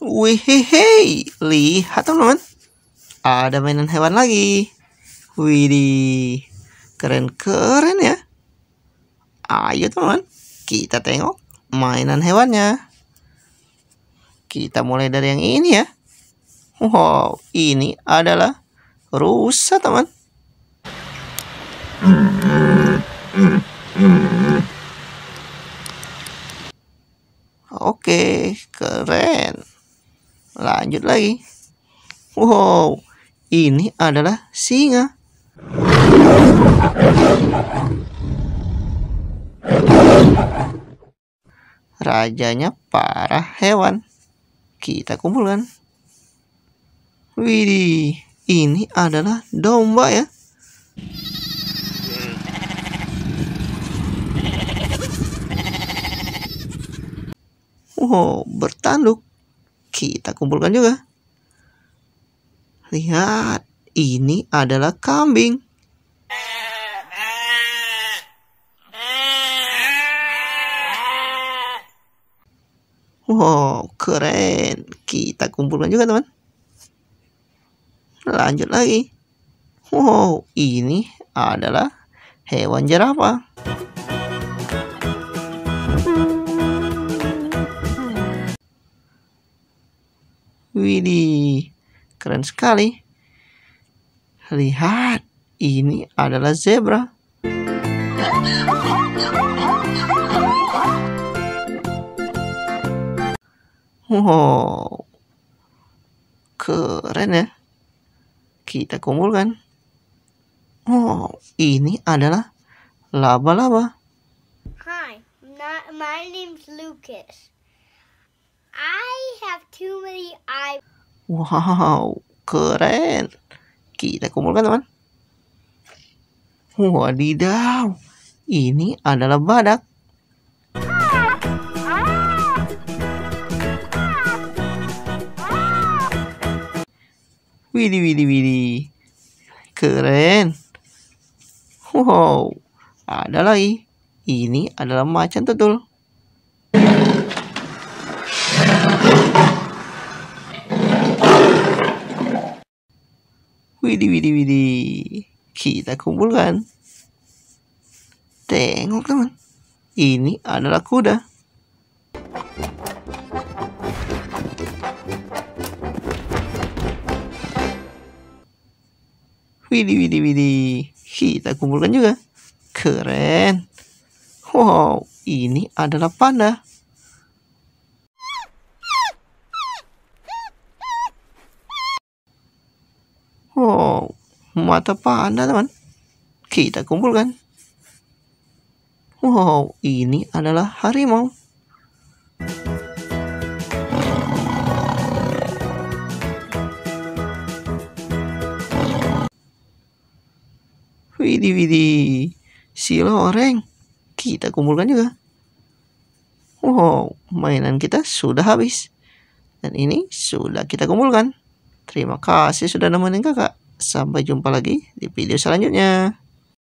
Wih hei, lihat teman-teman. Ada mainan hewan lagi. Widih, keren-keren ya. Ayo teman, kita tengok mainan hewannya. Kita mulai dari yang ini ya. Wow, ini adalah rusa teman. Oke, keren lanjut lagi. Wow, ini adalah singa. Rajanya para hewan. Kita kumpulkan. Widih, ini adalah domba ya. Wow, bertanduk kita kumpulkan juga. Lihat, ini adalah kambing. Wow, keren. Kita kumpulkan juga, teman. Lanjut lagi. Wow, ini adalah hewan jerapah. Widih, keren sekali. Lihat, ini adalah zebra. Wow, keren ya. Kita kumpulkan. Wow, ini adalah laba-laba. Hi, my name's Lucas. I have too many eyes. Wow, keren. Kita kumpulkan teman. Wadidaw, ini adalah badak. Widi, Widi, Widi. Keren. Wow, ada lagi. Ini adalah macan tutul. Widi Widi Widi, Kita kumpulkan. Tengok teman. Ini adalah kuda. Widi Widi Widi, Kita kumpulkan juga. Keren. Wow, ini adalah panda. Wow, oh, mata panda teman. Kita kumpulkan. Wow, ini adalah harimau. Widih, widih. Silo orang. Kita kumpulkan juga. Wow, mainan kita sudah habis. Dan ini sudah kita kumpulkan. Terima kasih sudah nemenin kakak. Sampai jumpa lagi di video selanjutnya.